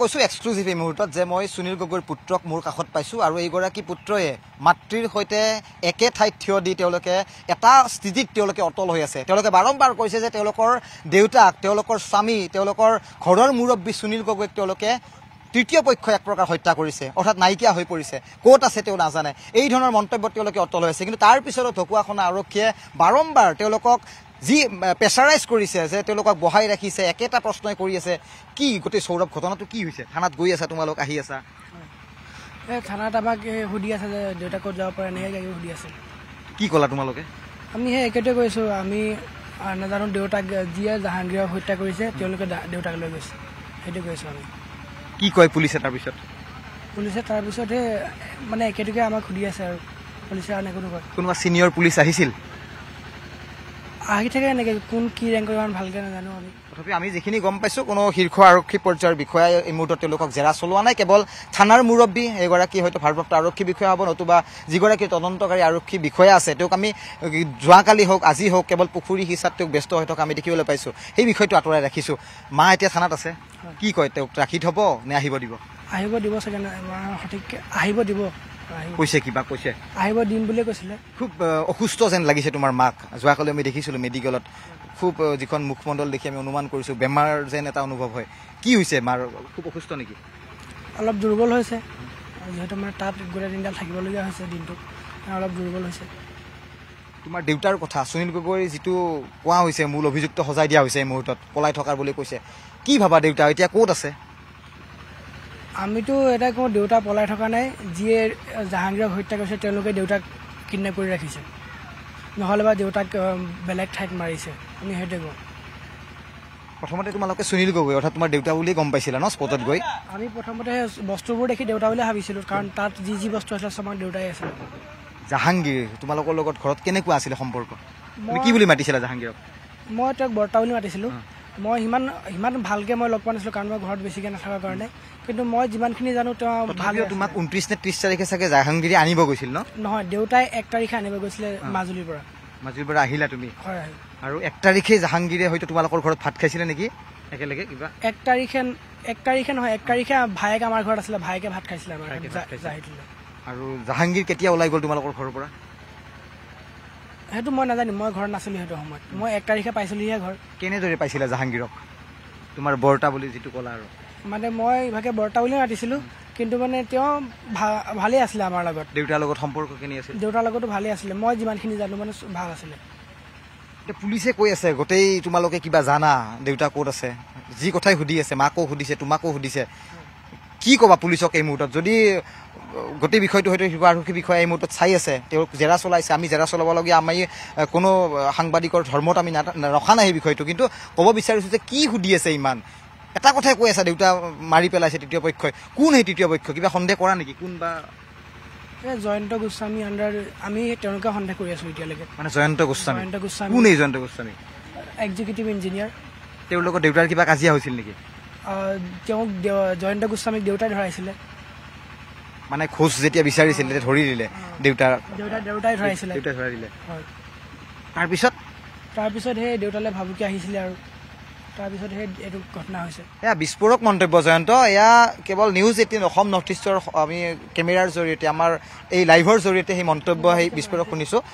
কৈছো কৈছোঁ এই মুহূৰ্তত যে মই সুনীল গগৈৰ পুত্ৰক মোৰ কাষত পাইছোঁ আৰু এইগৰাকী পুত্ৰয়ে মাতৃৰ সৈতে একে ঠাইত থিয় দি তেওঁলোকে এটা স্থিতিত তেওঁলোকে অটল হৈ আছে তেওঁলোকে বাৰম্বাৰ কৈছে যে তেওঁলোকৰ দেউতাক তেওঁলোকৰ স্বামী তেওঁলোকৰ ঘৰৰ মুৰব্বী সুনীল গগৈক তেওঁলোকে তৃতীয় পক্ষ এক প্ৰকাৰ হত্যা কৰিছে অৰ্থাৎ নাইকিয়া হৈ পৰিছে ক'ত আছে তেওঁ নাজানে এই ধৰণৰ মন্তব্য তেওঁলোকে অটল হৈ আছে কিন্তু তাৰপিছতো ঢকুৱাখানা আৰক্ষীয়ে বাৰম্বাৰ তেওঁলোকক যি প্ৰেচাৰাইজ কৰিছে যে তেওঁলোকক বহাই ৰাখিছে একেটা প্ৰশ্নই কৰি আছে কি গোটেই সৌৰভ ঘটনাটো কি হৈছে থানাত গৈ আছা তোমালোক আহি আছা থানাত আমাক সুধি আছে যে দেউতাক ক'ত যাব পাৰে এনেকৈ কিবা সুধি আছে কি ক'লা তোমালোকে আমি সেই একেটোৱে কৈছোঁ আমি নাজানো দেউতাক যিয়ে জাহাংগীৰক হত্যা কৰিছে তেওঁলোকে দেউতাক লৈ গৈছে সেইটো কৈছোঁ আমি কি কয় পুলিচে তাৰপিছত পুলিচে তাৰপিছত মানে একেটোকে আমাক সুধি আছে আৰু পুলিচে আন একো নকয় কোনোবা ছিনিয়ৰ পুলিচ আহিছিল আহি থাকে এনেকে কোন কি ৰেংক ইমান ভালকে নাজানো আমি তথাপি আমি যিখিনি গম পাইছোঁ কোনো শীৰ্ষ আৰক্ষী পৰ্যায়ৰ বিষয়াই এই মুহূৰ্তত তেওঁলোকক জেৰা চলোৱা নাই কেৱল থানাৰ মুৰব্বী এগৰাকী হয়তো ভাৰপ্ৰাপ্ত আৰক্ষী বিষয়া হ'ব নতুবা যিগৰাকী তদন্তকাৰী আৰক্ষী বিষয়া আছে তেওঁক আমি যোৱাকালি হওক আজি হওক কেৱল পুখুৰী হিচাপে তেওঁক ব্যস্ত হৈ থকা আমি দেখিবলৈ পাইছোঁ সেই বিষয়টো আঁতৰাই ৰাখিছোঁ মা এতিয়া থানাত আছে কি কয় তেওঁক ৰাখি থ'ব নে আহিব দিব আহিব দিব চাগে সঠিককৈ আহিব দিব কৈছে কিবা কৈছে আহিব দিম বুলি কৈছিলে খুব অসুস্থ যেন লাগিছে তোমাৰ মাক যোৱা কালি আমি দেখিছিলোঁ মেডিকেলত খুব যিখন মুখমণ্ডল দেখি আমি অনুমান কৰিছোঁ বেমাৰ যেন এটা অনুভৱ হয় কি হৈছে মাৰ খুব অসুস্থ নেকি অলপ দুৰ্বল হৈছে যিহেতু মানে তাত গোটেই দিনডাল থাকিবলগীয়া হৈছে দিনটো অলপ দুৰ্বল হৈছে তোমাৰ দেউতাৰ কথা সুনীল গগৈ যিটো কোৱা হৈছে মূল অভিযুক্ত সজাই দিয়া হৈছে এই মুহূৰ্তত পলাই থকাৰ বুলি কৈছে কি ভাবা দেউতা এতিয়া ক'ত আছে আমিতো এটা কওঁ দেউতা পলাই থকা নাই যিয়ে জাহাংগীৰক হত্যা কৰিছে তেওঁলোকে দেউতাক কিডনেপ কৰি ৰাখিছে নহ'লে বা দেউতাক বেলেগ ঠাইত মাৰিছে আমি সেইটোৱে কওঁ প্ৰথমতে তোমালোকে সুনীল গগৈ অৰ্থাৎ তোমাৰ দেউতা বুলি গম পাইছিলা ন স্পটত গৈ আমি প্ৰথমতে বস্তুবোৰ দেখি দেউতা বুলি ভাবিছিলোঁ কাৰণ তাত যি যি বস্তু আছিলে আমাৰ দেউতাই আছিলে জাহাংগীৰ তোমালোকৰ লগত ঘৰত কেনেকুৱা আছিলে সম্পৰ্ক কি বুলি মাতিছিলা জাহাংগীৰক মই তেওঁক বৰ্তা বুলি মাতিছিলোঁ মই ইমান ইমান ভালকৈ মই লগ পোৱা নাছিলোঁ কাৰণ মই ঘৰত বেছিকৈ নাথাকাৰ কাৰণে কিন্তু মই যিমানখিনি জানো তেওঁ ভাল তোমাক ঊনত্ৰিছ নে ত্ৰিছ তাৰিখে চাগে জাহাংগীৰি আনিব গৈছিল ন নহয় দেউতাই এক তাৰিখে আনিব গৈছিলে মাজুলীৰ পৰা মাজুলীৰ পৰা আহিলা তুমি আৰু এক তাৰিখে জাহাংগীৰে হয়তো তোমালোকৰ ঘৰত ভাত খাইছিলে নেকি একেলগে কিবা এক তাৰিখে এক তাৰিখে নহয় এক তাৰিখে ভায়েক আমাৰ ঘৰত আছিলে ভায়েকে ভাত খাইছিলে আৰু জাহাংগীৰ কেতিয়া ওলাই গ'ল তোমালোকৰ ঘৰৰ পৰা সেইটো মই নাজানিম মই ঘৰত নাছিলোঁ সেইটো সময়ত মই এক তাৰিখে পাইছিলোঁহে ঘৰ কেনেদৰে পাইছিলা জাহাংগীৰক তোমাৰ বৰ্তা বুলি যিটো ক'লা আৰু মানে মই ইভাগে বৰ্তা বুলিয়ে মাতিছিলোঁ কিন্তু মানে তেওঁ ভালেই আছিলে আমাৰ লগত দেউতাৰ লগত সম্পৰ্ক কেনে আছিল দেউতাৰ লগতো ভালেই আছিলে মই যিমানখিনি জানো মানে ভাল আছিলে এতিয়া পুলিচে কৈ আছে গোটেই তোমালোকে কিবা জানা দেউতা ক'ত আছে যি কথাই সুধি আছে মাকো সুধিছে তোমাকো সুধিছে কি ক'বা পুলিচক এই মুহূৰ্তত যদি গোটেই বিষয়টো হয়তো শিৱ আৰক্ষী বিষয়ে এই মুহূৰ্তত চাই আছে তেওঁক জেৰা চলাইছে আমি জেৰা চলাবলগীয়া আমি কোনো সাংবাদিকৰ ধৰ্মত আমি ৰখা নাই সেই বিষয়টো কিন্তু ক'ব বিচাৰিছোঁ যে কি সুধি আছে ইমান এটা কথাই কৈ আছে দেউতা মাৰি পেলাইছে তৃতীয় পক্ষই কোন সেই তৃতীয় পক্ষ কিবা সন্দেহ কৰা নেকি কোনবা জয়ন্ত গোস্বামী আণ্ডাৰ আমি তেওঁলোকে সন্দেহ কৰি আছোঁ এতিয়ালৈকে মানে জয়ন্ত গোস্বামী জয়ন্ত গোস্বামী কোন এই জয়ন্ত গোস্বামী এক্সিকিউটিভ ইঞ্জিনিয়াৰ তেওঁলোকৰ দেউতাৰ কিবা কাজিয়া হৈছিল নেকি তেওঁক জয়ন্ত গোস্বামীক দেউতাই ধৰাইছিলে মানে খোজ যেতিয়া বিচাৰিছিলে ধৰি দিলে তাৰপিছত তাৰপিছত সেই দেউতালে ভাবুকি আহিছিলে আৰু তাৰপিছত সেই এইটো ঘটনা হৈছে এয়া বিস্ফোৰক মন্তব্য জয়ন্ত এয়া কেৱল নিউজ এইটিন অসম নৰ্থ ইষ্টৰ আমি কেমেৰাৰ জৰিয়তে আমাৰ এই লাইভৰ জৰিয়তে সেই মন্তব্য সেই বিস্ফোৰক শুনিছোঁ